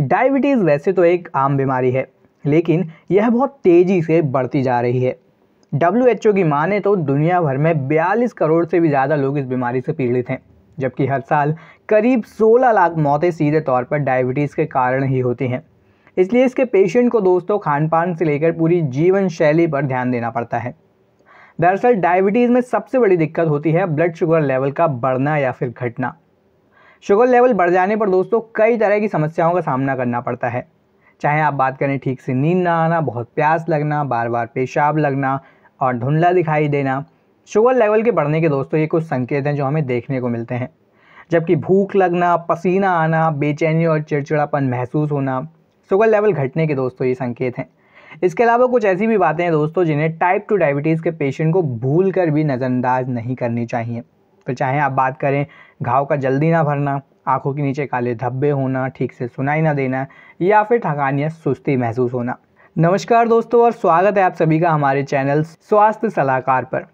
diabetes वैसे तो एक आम बीमारी है लेकिन यह बहुत तेज़ी से बढ़ती जा रही है डब्ल्यू की माने तो दुनिया भर में 42 करोड़ से भी ज़्यादा लोग इस बीमारी से पीड़ित हैं जबकि हर साल करीब 16 लाख मौतें सीधे तौर पर डायबिटीज़ के कारण ही होती हैं इसलिए इसके पेशेंट को दोस्तों खान पान से लेकर पूरी जीवन शैली पर ध्यान देना पड़ता है दरअसल डायबिटीज़ में सबसे बड़ी दिक्कत होती है ब्लड शुगर लेवल का बढ़ना या फिर घटना शुगर लेवल बढ़ जाने पर दोस्तों कई तरह की समस्याओं का सामना करना पड़ता है चाहे आप बात करें ठीक से नींद ना आना बहुत प्यास लगना बार बार पेशाब लगना और धुंधला दिखाई देना शुगर लेवल के बढ़ने के दोस्तों ये कुछ संकेत हैं जो हमें देखने को मिलते हैं जबकि भूख लगना पसीना आना बेचैनी और चिड़चिड़ापन महसूस होना शुगर लेवल घटने के दोस्तों ये संकेत हैं इसके अलावा कुछ ऐसी भी बातें हैं दोस्तों जिन्हें टाइप टू डायबिटीज़ के पेशेंट को भूल कर भी नज़रअंदाज नहीं करनी चाहिए तो चाहे आप बात करें घाव का जल्दी ना भरना आंखों के नीचे काले धब्बे होना ठीक से सुनाई ना देना या फिर थकान या सुस्ती महसूस होना नमस्कार दोस्तों और स्वागत है आप सभी का हमारे चैनल स्वास्थ्य सलाहकार पर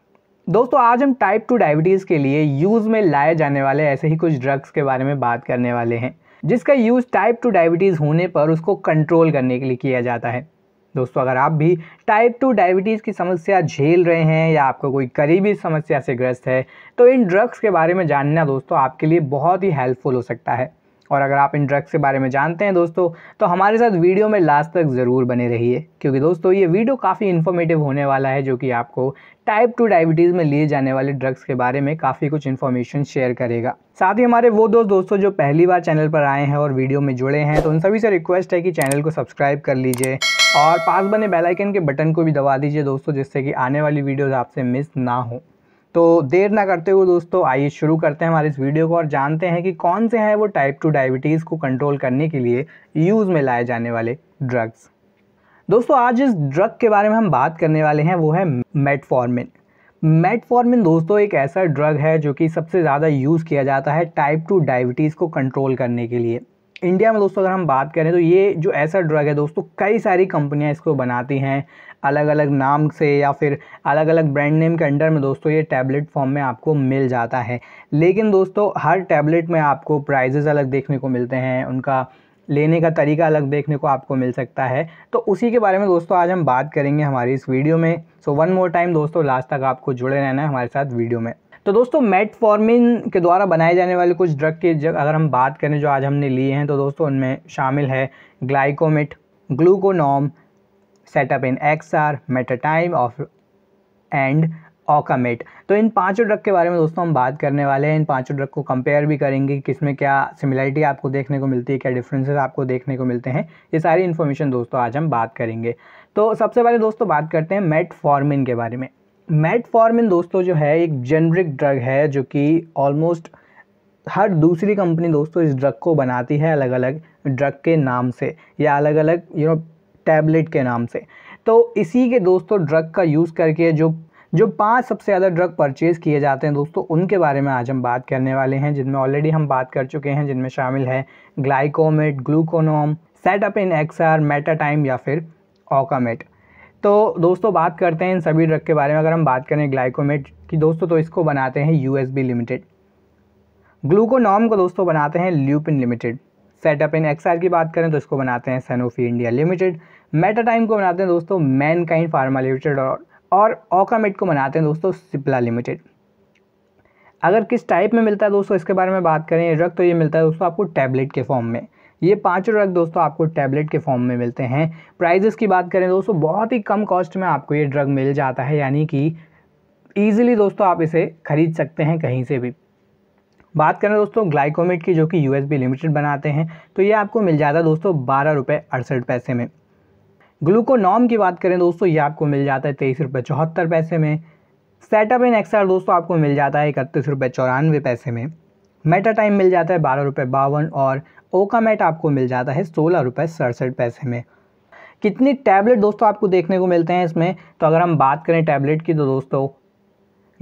दोस्तों आज हम टाइप टू डायबिटीज़ के लिए यूज़ में लाए जाने वाले ऐसे ही कुछ ड्रग्स के बारे में बात करने वाले हैं जिसका यूज़ टाइप टू डायबिटीज़ होने पर उसको कंट्रोल करने के लिए किया जाता है दोस्तों अगर आप भी टाइप टू डायबिटीज़ की समस्या झेल रहे हैं या आपको कोई करीबी समस्या से ग्रस्त है तो इन ड्रग्स के बारे में जानना दोस्तों आपके लिए बहुत ही हेल्पफुल हो सकता है और अगर आप इन ड्रग्स के बारे में जानते हैं दोस्तों तो हमारे साथ वीडियो में लास्ट तक ज़रूर बने रहिए क्योंकि दोस्तों ये वीडियो काफ़ी इन्फॉर्मेटिव होने वाला है जो कि आपको टाइप टू डायबिटीज़ में लिए जाने वाले ड्रग्स के बारे में काफ़ी कुछ इन्फॉर्मेशन शेयर करेगा साथ ही हमारे वो दोस्त दोस्तों जो पहली बार चैनल पर आए हैं और वीडियो में जुड़े हैं तो उन सभी से रिक्वेस्ट है कि चैनल को सब्सक्राइब कर लीजिए और पास बने बेलाइकन के बटन को भी दबा दीजिए दोस्तों जिससे कि आने वाली वीडियोज़ आपसे मिस ना हो तो देर ना करते हुए दोस्तों आइए शुरू करते हैं हमारे इस वीडियो को और जानते हैं कि कौन से हैं वो टाइप टू डायबिटीज़ को कंट्रोल करने के लिए यूज़ में लाए जाने वाले ड्रग्स दोस्तों आज जिस ड्रग के बारे में हम बात करने वाले हैं वो है मेटफॉर्मिन मेटफॉर्मिन दोस्तों एक ऐसा ड्रग है जो कि सबसे ज़्यादा यूज़ किया जाता है टाइप टू डायबिटीज़ को कंट्रोल करने के लिए इंडिया में दोस्तों अगर हम बात करें तो ये जो ऐसा ड्रग है दोस्तों कई सारी कंपनियां इसको बनाती हैं अलग अलग नाम से या फिर अलग अलग ब्रांड नेम के अंडर में दोस्तों ये टैबलेट फॉर्म में आपको मिल जाता है लेकिन दोस्तों हर टैबलेट में आपको प्राइजेज़ अलग देखने को मिलते हैं उनका लेने का तरीका अलग देखने को आपको मिल सकता है तो उसी के बारे में दोस्तों आज हम बात करेंगे हमारी इस वीडियो में सो वन मोर टाइम दोस्तों लास्ट तक आपको जुड़े रहना है हमारे साथ वीडियो में तो दोस्तों मेटफॉर्मिन के द्वारा बनाए जाने वाले कुछ ड्रग के जब अगर हम बात करें जो आज हमने लिए हैं तो दोस्तों उनमें शामिल है Glycomet Gluconorm set up in XR, of and and Okamet तो इन पांचों ड्रग के बारे में दोस्तों हम बात करने वाले हैं इन पांचों ड्रग को कंपेयर भी करेंगे किस में क्या सिमिलरिटी आपको देखने को मिलती है क्या डिफरेंसेस आपको देखने को मिलते हैं ये सारी इन्फॉर्मेशन दोस्तों आज हम बात करेंगे तो सबसे पहले दोस्तों बात करते हैं फॉर्मिन के बारे में फॉर्मिन दोस्तों जो है एक जेनरिक ड्रग है जो कि ऑलमोस्ट हर दूसरी कंपनी दोस्तों इस ड्रग को बनाती है अलग अलग ड्रग के नाम से या अलग अलग यू नो टैबलेट के नाम से तो इसी के दोस्तों ड्रग का यूज़ करके जो जो पांच सबसे ज़्यादा ड्रग परचेज़ किए जाते हैं दोस्तों उनके बारे में आज हम बात करने वाले हैं जिनमें ऑलरेडी हम बात कर चुके हैं जिनमें शामिल है Glycomet Gluconorm setup in XR Metatime या फिर ओकामेट तो दोस्तों बात करते हैं इन सभी ड्रग के बारे में अगर हम बात करें ग्लाइकोमेट की दोस्तों तो इसको बनाते हैं यू लिमिटेड ग्लूकोनॉम को दोस्तों बनाते हैं Lupin limited setup in XR की बात करें तो इसको बनाते हैं Sanofi India limited Metatime को बनाते हैं दोस्तों मैन काइंड फार्मा लिमिटेड और और ऑकामेट को बनाते हैं दोस्तों सिप्ला लिमिटेड अगर किस टाइप में मिलता है दोस्तों इसके बारे में बात करें ड्रग तो ये मिलता है दोस्तों आपको टैबलेट के फॉर्म में ये पांचों ड्रग दोस्तों आपको टैबलेट के फॉर्म में मिलते हैं प्राइजेस की बात करें दोस्तों बहुत ही कम कॉस्ट में आपको ये ड्रग मिल जाता है यानी कि ईजिली दोस्तों आप इसे खरीद सकते हैं कहीं से भी बात करें दोस्तों ग्लाइकोमेट की जो कि यू लिमिटेड बनाते हैं तो ये आपको मिल जाता है दोस्तों बारह रुपये अड़सठ पैसे में ग्लूकोनॉम की बात करें दोस्तों ये आपको मिल जाता है तेईस रुपये चौहत्तर पैसे में सेटअप इन एक्सर दोस्तों आपको मिल जाता है इकतीस रुपये चौरानवे पैसे में मेटा टाइम मिल जाता है बारह रुपये बावन और ओका मेट आपको मिल जाता है सोलह रुपये सड़सठ पैसे में कितनी टैबलेट दोस्तों आपको देखने को मिलते हैं इसमें तो अगर हम बात करें टैबलेट की तो दोस्तों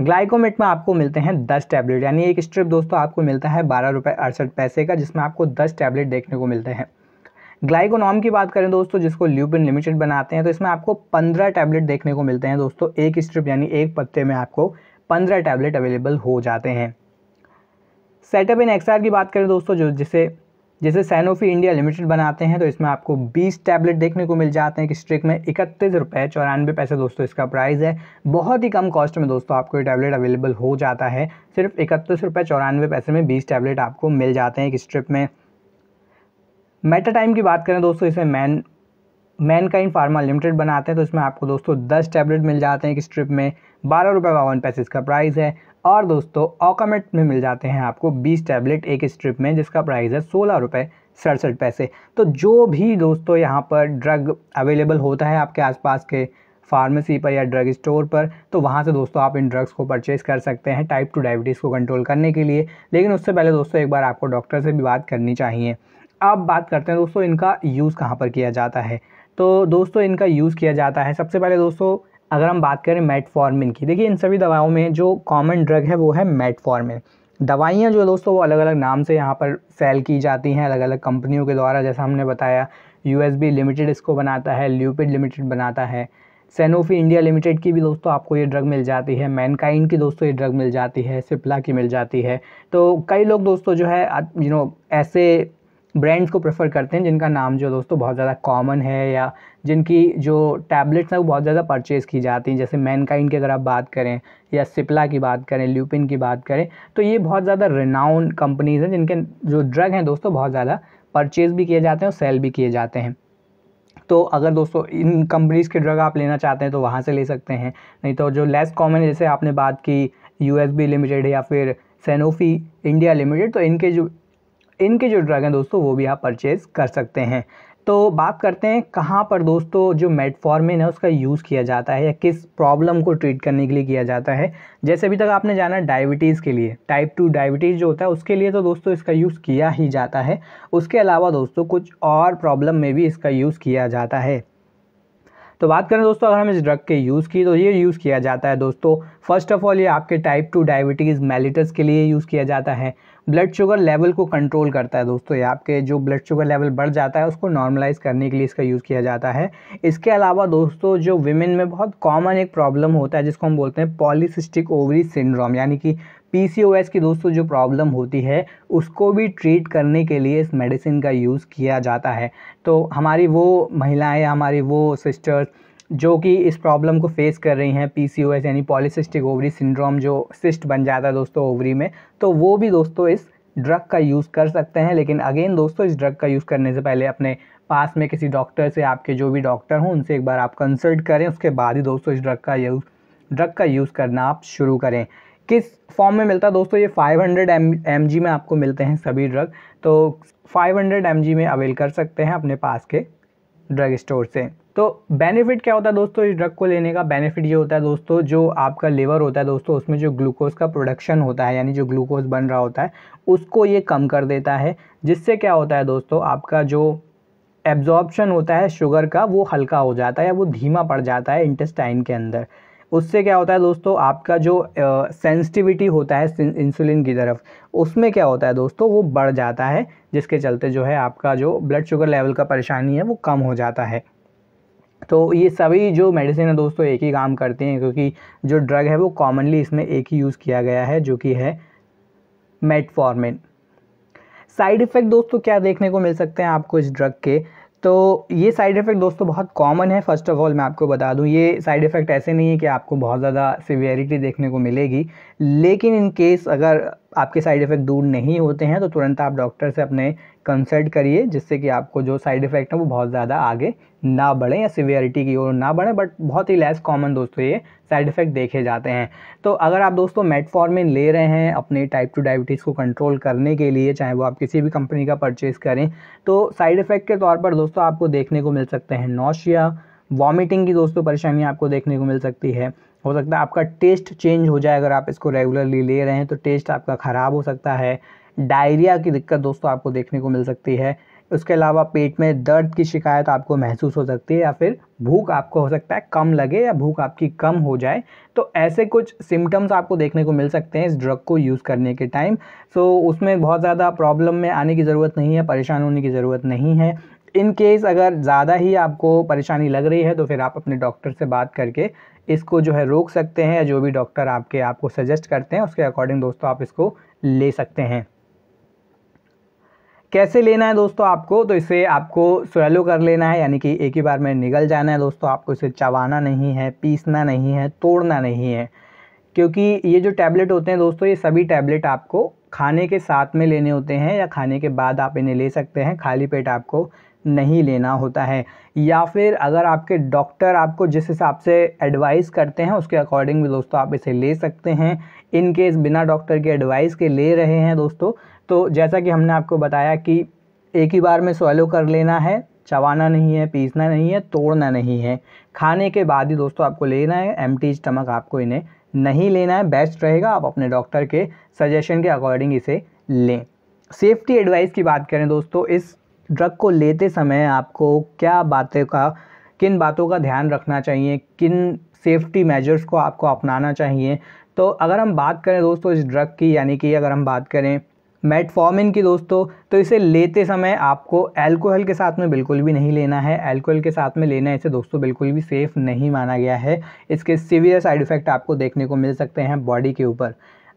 ग्लाइकोमेट में आपको मिलते हैं दस टैबलेट यानी एक स्ट्रिप दोस्तों आपको मिलता है बारह रुपये अड़सठ पैसे का जिसमें आपको दस टैबलेट देखने को मिलते हैं ग्लाइकोनॉम की बात करें दोस्तों जिसको ल्यूपिन लिमिटेड बनाते हैं तो इसमें आपको पंद्रह टैबलेट देखने को मिलते हैं दोस्तों एक स्ट्रिप यानी एक पत्ते में आपको पंद्रह टैबलेट अवेलेबल हो जाते हैं सेटअप इन एक्सआर की बात करें दोस्तों जो जिसे जैसे सैनोफी इंडिया लिमिटेड बनाते हैं तो इसमें आपको 20 टैबलेट देखने को मिल जाते हैं कि स्ट्रिक में इकतीस रुपये चौरानवे पैसे दोस्तों इसका प्राइस है बहुत ही कम कॉस्ट में दोस्तों आपको ये टैबलेट अवेलेबल हो जाता है सिर्फ इकतीस रुपये चौरानवे पैसे में 20 टैबलेट आपको मिल जाते हैं एक स्ट्रिप में मेटा टाइम की बात करें दोस्तों इसे मैन मैन का इन फार्मा लिमिटेड बनाते हैं तो इसमें आपको दोस्तों दस टैबलेट मिल जाते हैं एक स्ट्रिप में बारह रुपये बावन पैसे इसका प्राइस है और दोस्तों ऑकामेट में मिल जाते हैं आपको बीस टैबलेट एक स्ट्रिप में जिसका प्राइस है सोलह रुपये सड़सठ पैसे तो जो भी दोस्तों यहाँ पर ड्रग अवेलेबल होता है आपके आसपास के फार्मेसी पर या ड्रग स्टोर पर तो वहाँ से दोस्तों आप इन ड्रग्स को परचेज़ कर सकते हैं टाइप टू डायबिटीज़ को कंट्रोल करने के लिए लेकिन उससे पहले दोस्तों एक बार आपको डॉक्टर से भी बात करनी चाहिए अब बात करते हैं दोस्तों इनका यूज़ कहाँ पर किया जाता है तो दोस्तों इनका यूज़ किया जाता है सबसे पहले दोस्तों अगर हम बात करें मेटफॉर्मिन की देखिए इन सभी दवाओं में जो कॉमन ड्रग है वो है मेटफॉर्मिन दवाइयाँ जो दोस्तों वो अलग अलग नाम से यहाँ पर सेल की जाती हैं अलग अलग कंपनियों के द्वारा जैसा हमने बताया यू लिमिटेड इसको बनाता है ल्यूपिड लिमिटेड बनाता है सेनोफी इंडिया लिमिटेड की भी दोस्तों आपको ये ड्रग मिल जाती है मैनकाइंड की दोस्तों ये ड्रग मिल जाती है सिप्ला की मिल जाती है तो कई लोग दोस्तों जो है यू नो ऐसे ब्रांड्स को प्रेफर करते हैं जिनका नाम जो दोस्तों बहुत ज़्यादा कॉमन है या जिनकी जो टैबलेट्स हैं वो बहुत ज़्यादा परचेज़ की जाती हैं जैसे मैनकाइंड की अगर आप बात करें या सिप्ला की बात करें ल्यूपिन की बात करें तो ये बहुत ज़्यादा रिनाउन कंपनीज़ हैं जिनके जो ड्रग हैं दोस्तों बहुत ज़्यादा परचेज़ भी किए जाते हैं और सेल भी किए जाते हैं तो अगर दोस्तों इन कंपनीज़ के ड्रग आप लेना चाहते हैं तो वहाँ से ले सकते हैं नहीं तो जो लेस कॉमन जैसे आपने बात की यू लिमिटेड या फिर सेनोफी इंडिया लिमिटेड तो इनके जो इनके जो ड्रग हैं दोस्तों वो भी आप परचेज़ कर सकते हैं तो बात करते हैं कहाँ पर दोस्तों जो मेटफॉर्मिन है उसका यूज़ किया जाता है या किस प्रॉब्लम को ट्रीट करने के लिए किया जाता है जैसे अभी तक आपने जाना डायबिटीज़ के लिए टाइप टू डायबिटीज़ जो होता है उसके लिए तो दोस्तों इसका यूज़ किया ही जाता है उसके अलावा दोस्तों कुछ और प्रॉब्लम में भी इसका यूज़ किया जाता है तो बात करें दोस्तों अगर हम इस ड्रग के यूज़ की तो ये यूज़ किया जाता है दोस्तों फर्स्ट ऑफ ऑल ये आपके टाइप टू डायबिटीज़ मेलिटस के लिए यूज़ किया जाता है ब्लड शुगर लेवल को कंट्रोल करता है दोस्तों ये आपके जो ब्लड शुगर लेवल बढ़ जाता है उसको नॉर्मलाइज करने के लिए इसका यूज़ किया जाता है इसके अलावा दोस्तों जो विमेन में बहुत कॉमन एक प्रॉब्लम होता है जिसको हम बोलते हैं पॉलीसिस्टिक ओवरी सिंड्रोम यानी कि पीसीओएस की दोस्तों जो प्रॉब्लम होती है उसको भी ट्रीट करने के लिए इस मेडिसिन का यूज़ किया जाता है तो हमारी वो महिलाएँ हमारी वो सिस्टर्स जो कि इस प्रॉब्लम को फेस कर रही हैं पीसीओएस यानी पॉलीसिस्टिक ओवरी सिंड्रोम जो सिस्ट बन जाता है दोस्तों ओवरी में तो वो भी दोस्तों इस ड्रग का यूज़ कर सकते हैं लेकिन अगेन दोस्तों इस ड्रग का यूज़ करने से पहले अपने पास में किसी डॉक्टर से आपके जो भी डॉक्टर हों उनसे एक बार आप कंसल्ट करें उसके बाद ही दोस्तों इस ड्रग का यूज़ ड्रग का यूज़ करना आप शुरू करें किस फॉर्म में मिलता है दोस्तों ये 500 हंड्रेड एम में आपको मिलते हैं सभी ड्रग तो 500 हंड्रेड एम में अवेल कर सकते हैं अपने पास के ड्रग स्टोर से तो बेनिफिट क्या होता है दोस्तों इस ड्रग को लेने का बेनिफिट ये होता है दोस्तों जो आपका लिवर होता है दोस्तों उसमें जो ग्लूकोज का प्रोडक्शन होता है यानी जो ग्लूकोज बन रहा होता है उसको ये कम कर देता है जिससे क्या होता है दोस्तों आपका जो एब्जॉर्बशन होता है शुगर का वो हल्का हो जाता है या वो धीमा पड़ जाता है इंटेस्टाइन के अंदर उससे क्या होता है दोस्तों आपका जो सेंसिटिविटी होता है इंसुलिन की तरफ उसमें क्या होता है दोस्तों वो बढ़ जाता है जिसके चलते जो है आपका जो ब्लड शुगर लेवल का परेशानी है वो कम हो जाता है तो ये सभी जो मेडिसिन है दोस्तों एक ही काम करते हैं क्योंकि जो ड्रग है वो कॉमनली इसमें एक ही यूज़ किया गया है जो कि है मेटफॉर्मिन साइड इफ़ेक्ट दोस्तों क्या देखने को मिल सकते हैं आपको इस ड्रग के तो ये साइड इफ़ेक्ट दोस्तों बहुत कॉमन है फर्स्ट ऑफ ऑल मैं आपको बता दूं ये साइड इफ़ेक्ट ऐसे नहीं है कि आपको बहुत ज़्यादा सिवियरिटी देखने को मिलेगी लेकिन इन केस अगर आपके साइड इफ़ेक्ट दूर नहीं होते हैं तो तुरंत आप डॉक्टर से अपने कंसल्ट करिए जिससे कि आपको जो साइड इफ़ेक्ट है वो बहुत ज़्यादा आगे ना बढ़ें या सिवियरिटी की ओर ना बढ़ें बट बहुत ही लेस कॉमन दोस्तों ये साइड इफ़ेक्ट देखे जाते हैं तो अगर आप दोस्तों मेटफॉर्मिन ले रहे हैं अपने टाइप टू डायबिटीज़ को कंट्रोल करने के लिए चाहे वो आप किसी भी कंपनी का परचेज़ करें तो साइड इफ़ेक्ट के तौर पर दोस्तों आपको देखने को मिल सकते हैं नोशिया वॉमिटिंग की दोस्तों परेशानी आपको देखने को मिल सकती है हो सकता है आपका टेस्ट चेंज हो जाए अगर आप इसको रेगुलरली ले रहे हैं तो टेस्ट आपका ख़राब हो सकता है डायरिया की दिक्कत दोस्तों आपको देखने को मिल सकती है उसके अलावा पेट में दर्द की शिकायत आपको महसूस हो सकती है या फिर भूख आपको हो सकता है कम लगे या भूख आपकी कम हो जाए तो ऐसे कुछ सिम्टम्स आपको देखने को मिल सकते हैं इस ड्रग को यूज़ करने के टाइम सो उसमें बहुत ज़्यादा प्रॉब्लम में आने की ज़रूरत नहीं है परेशान होने की ज़रूरत नहीं है इन केस अगर ज़्यादा ही आपको परेशानी लग रही है तो फिर आप अपने डॉक्टर से बात करके इसको जो है रोक सकते हैं या जो भी डॉक्टर आपके आपको सजेस्ट करते हैं उसके अकॉर्डिंग दोस्तों आप इसको ले सकते हैं कैसे लेना है दोस्तों आपको तो इसे आपको स्वेलो कर लेना है यानी कि एक ही बार में निगल जाना है दोस्तों आपको इसे चबाना नहीं है पीसना नहीं है तोड़ना नहीं है क्योंकि ये जो टैबलेट होते हैं दोस्तों ये सभी टैबलेट आपको खाने के साथ में लेने होते हैं या खाने के बाद आप इन्हें ले सकते हैं खाली पेट आपको नहीं लेना होता है या फिर अगर आपके डॉक्टर आपको जिस हिसाब से एडवाइस करते हैं उसके अकॉर्डिंग भी दोस्तों आप इसे ले सकते हैं इन केस बिना डॉक्टर के एडवाइस के ले रहे हैं दोस्तों तो जैसा कि हमने आपको बताया कि एक ही बार में सोलो कर लेना है चबाना नहीं है पीसना नहीं है तोड़ना नहीं है खाने के बाद ही दोस्तों आपको लेना है एम्प्टी स्टमक आपको इन्हें नहीं लेना है बेस्ट रहेगा आप अपने डॉक्टर के सजेशन के अकॉर्डिंग इसे लें सेफ्टी एडवाइस की बात करें दोस्तों इस ड्रग को लेते समय आपको क्या बातें का किन बातों का ध्यान रखना चाहिए किन सेफ्टी मेजर्स को आपको अपनाना चाहिए तो अगर हम बात करें दोस्तों इस ड्रग की यानी कि अगर हम बात करें मेटफॉर्मिन की दोस्तों तो इसे लेते समय आपको एल्कोहल के साथ में बिल्कुल भी नहीं लेना है एल्कोहल के साथ में लेना इसे दोस्तों बिल्कुल भी सेफ़ नहीं माना गया है इसके सीवियर साइड इफ़ेक्ट आपको देखने को मिल सकते हैं बॉडी के ऊपर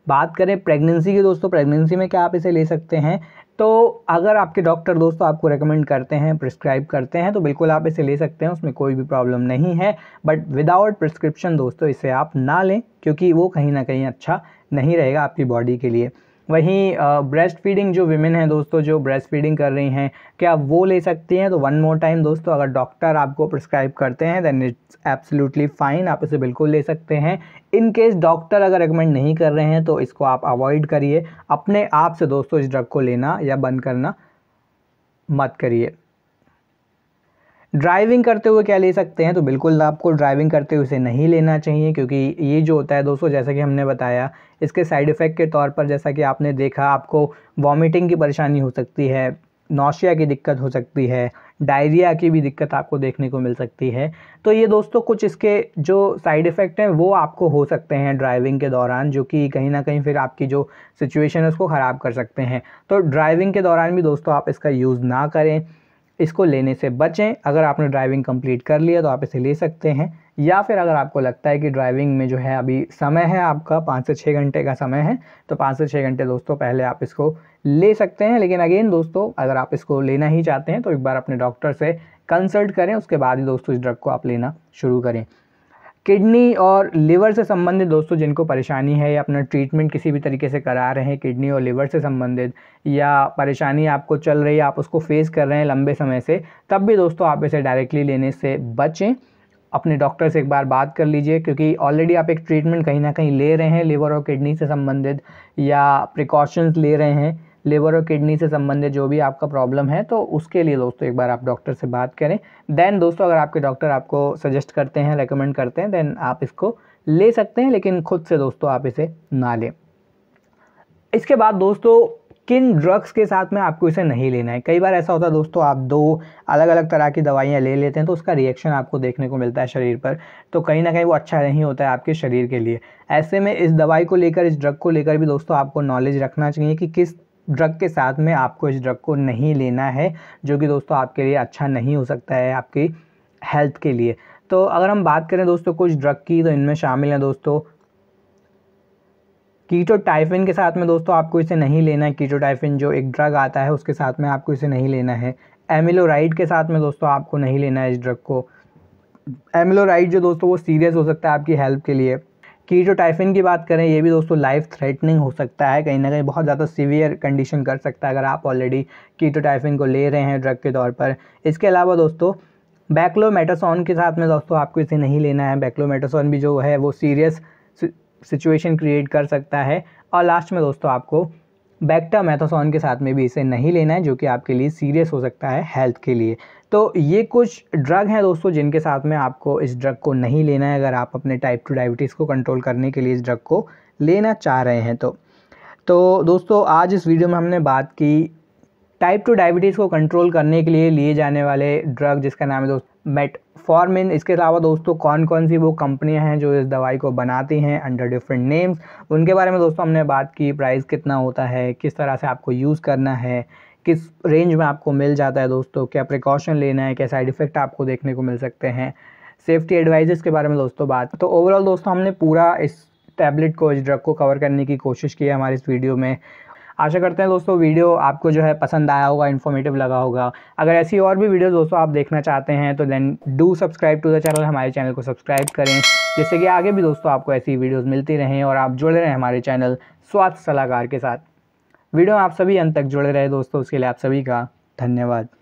बात करें प्रेगनेंसी की दोस्तों प्रेगनेंसी में क्या आप इसे ले सकते हैं तो अगर आपके डॉक्टर दोस्तों आपको रेकमेंड करते हैं प्रिस्क्राइब करते हैं तो बिल्कुल आप इसे ले सकते हैं उसमें कोई भी प्रॉब्लम नहीं है बट विदाउट प्रिस्क्रिप्शन दोस्तों इसे आप ना लें क्योंकि वो कहीं ना कहीं अच्छा नहीं रहेगा आपकी बॉडी के लिए वहीं ब्रेस्ट फीडिंग जो विमेन हैं दोस्तों जो ब्रेस्ट फीडिंग कर रही हैं क्या वो ले सकती हैं तो वन मोर टाइम दोस्तों अगर डॉक्टर आपको प्रिस्क्राइब करते हैं देन इट्स एब्सोल्युटली फ़ाइन आप इसे बिल्कुल ले सकते हैं इन केस डॉक्टर अगर रिकमेंड नहीं कर रहे हैं तो इसको आप अवॉइड करिए अपने आप से दोस्तों इस ड्रग को लेना या बंद करना मत करिए ड्राइविंग करते हुए क्या ले सकते हैं तो बिल्कुल आपको ड्राइविंग करते हुए इसे नहीं लेना चाहिए क्योंकि ये जो होता है दोस्तों जैसा कि हमने बताया इसके साइड इफ़ेक्ट के तौर पर जैसा कि आपने देखा आपको वॉमिटिंग की परेशानी हो सकती है नौशिया की दिक्कत हो सकती है डायरिया की भी दिक्कत आपको देखने को मिल सकती है तो ये दोस्तों कुछ इसके जो साइड इफ़ेक्ट हैं वो आपको हो सकते हैं ड्राइविंग के दौरान जो कि कहीं ना कहीं फिर आपकी जो सिचुएशन है उसको ख़राब कर सकते हैं तो ड्राइविंग के दौरान भी दोस्तों आप इसका यूज़ ना करें इसको लेने से बचें अगर आपने ड्राइविंग कंप्लीट कर लिया तो आप इसे ले सकते हैं या फिर अगर आपको लगता है कि ड्राइविंग में जो है अभी समय है आपका पाँच से छः घंटे का समय है तो पाँच से छः घंटे दोस्तों पहले आप इसको ले सकते हैं लेकिन अगेन दोस्तों अगर आप इसको लेना ही चाहते हैं तो एक बार अपने डॉक्टर से कंसल्ट करें उसके बाद ही दोस्तों इस ड्रग को आप लेना शुरू करें किडनी और लिवर से संबंधित दोस्तों जिनको परेशानी है या अपना ट्रीटमेंट किसी भी तरीके से करा रहे हैं किडनी और लिवर से संबंधित या परेशानी आपको चल रही है आप उसको फेस कर रहे हैं लंबे समय से तब भी दोस्तों आप इसे डायरेक्टली लेने से बचें अपने डॉक्टर से एक बार बात कर लीजिए क्योंकि ऑलरेडी आप एक ट्रीटमेंट कहीं ना कहीं ले रहे हैं लिवर और किडनी से संबंधित या प्रिकॉशंस ले रहे हैं लिवर और किडनी से संबंधित जो भी आपका प्रॉब्लम है तो उसके लिए दोस्तों एक बार आप डॉक्टर से बात करें देन दोस्तों अगर आपके डॉक्टर आपको सजेस्ट करते हैं रिकमेंड करते हैं देन आप इसको ले सकते हैं लेकिन खुद से दोस्तों आप इसे ना लें इसके बाद दोस्तों किन ड्रग्स के साथ में आपको इसे नहीं लेना है कई बार ऐसा होता है दोस्तों आप दो अलग अलग तरह की दवाइयाँ ले लेते हैं तो उसका रिएक्शन आपको देखने को मिलता है शरीर पर तो कहीं ना कहीं वो अच्छा नहीं होता है आपके शरीर के लिए ऐसे में इस दवाई को लेकर इस ड्रग को लेकर भी दोस्तों आपको नॉलेज रखना चाहिए कि किस ड्रग के साथ में आपको इस ड्रग को नहीं लेना है जो कि दोस्तों आपके लिए अच्छा नहीं हो सकता है आपकी हेल्थ के लिए तो अगर हम बात करें दोस्तों कुछ ड्रग की तो इनमें शामिल हैं दोस्तों कीटोटाइफिन के साथ में दोस्तों आपको इसे नहीं लेना है कीटोटाइफिन जो एक ड्रग आता है उसके साथ में आपको इसे नहीं लेना है एमिलोराइड के साथ में दोस्तों आपको नहीं लेना है इस ड्रग को एमिलोराइड जो दोस्तों वो सीरियस हो सकता है आपकी हेल्थ के लिए कीटोटाइफिन टाइफिन की बात करें ये भी दोस्तों लाइफ थ्रेटनिंग हो सकता है कहीं ना कहीं बहुत ज़्यादा सीवियर कंडीशन कर सकता है अगर आप ऑलरेडी कीटो टाइफिन को ले रहे हैं ड्रग के तौर पर इसके अलावा दोस्तों बैक्लोमेटासॉन के साथ में दोस्तों आपको इसे नहीं लेना है बैक्लोमेटासॉन भी जो है वो सीरियस सिचुएशन क्रिएट कर सकता है और लास्ट में दोस्तों आपको बैक्टामेथासॉन के साथ में भी इसे नहीं लेना है जो कि आपके लिए सीरियस हो सकता है हेल्थ के लिए तो ये कुछ ड्रग हैं दोस्तों जिनके साथ में आपको इस ड्रग को नहीं लेना है अगर आप अपने टाइप टू डायबिटीज़ को कंट्रोल करने के लिए इस ड्रग को लेना चाह रहे हैं तो तो दोस्तों आज इस वीडियो में हमने बात की टाइप टू डायबिटीज़ को कंट्रोल करने के लिए लिए जाने वाले ड्रग जिसका नाम है दोस्त मेटफॉर्मिन इसके अलावा दोस्तों कौन कौन सी वो कंपनियां हैं जो इस दवाई को बनाती हैं अंडर डिफरेंट नेम्स उनके बारे में दोस्तों हमने बात की प्राइस कितना होता है किस तरह से आपको यूज़ करना है किस रेंज में आपको मिल जाता है दोस्तों क्या प्रिकॉशन लेना है क्या साइड इफ़ेक्ट आपको देखने को मिल सकते हैं सेफ्टी एडवाइजेस के बारे में दोस्तों बात तो ओवरऑल दोस्तों हमने पूरा इस टैबलेट को इस ड्रग को कवर करने की कोशिश की है हमारे इस वीडियो में आशा करते हैं दोस्तों वीडियो आपको जो है पसंद आया होगा इन्फॉर्मेटिव लगा होगा अगर ऐसी और भी वीडियो दोस्तों आप देखना चाहते हैं तो then do subscribe to the channel हमारे चैनल को सब्सक्राइब करें जिससे कि आगे भी दोस्तों आपको ऐसी वीडियोज़ मिलती रहें और आप जुड़े रहें हमारे चैनल स्वास्थ्य सलाहकार के साथ वीडियो आप सभी अंत तक जुड़े रहे दोस्तों उसके लिए आप सभी का धन्यवाद